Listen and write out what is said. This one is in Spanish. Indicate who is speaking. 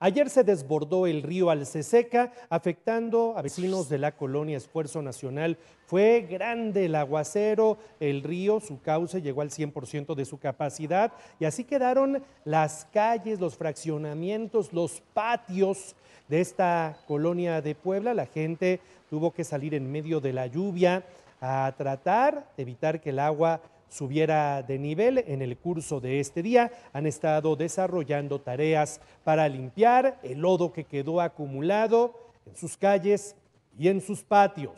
Speaker 1: Ayer se desbordó el río Alceseca, afectando a vecinos de la colonia Esfuerzo Nacional. Fue grande el aguacero, el río, su cauce llegó al 100% de su capacidad y así quedaron las calles, los fraccionamientos, los patios de esta colonia de Puebla. La gente tuvo que salir en medio de la lluvia a tratar de evitar que el agua subiera de nivel en el curso de este día. Han estado desarrollando tareas para limpiar el lodo que quedó acumulado en sus calles y en sus patios.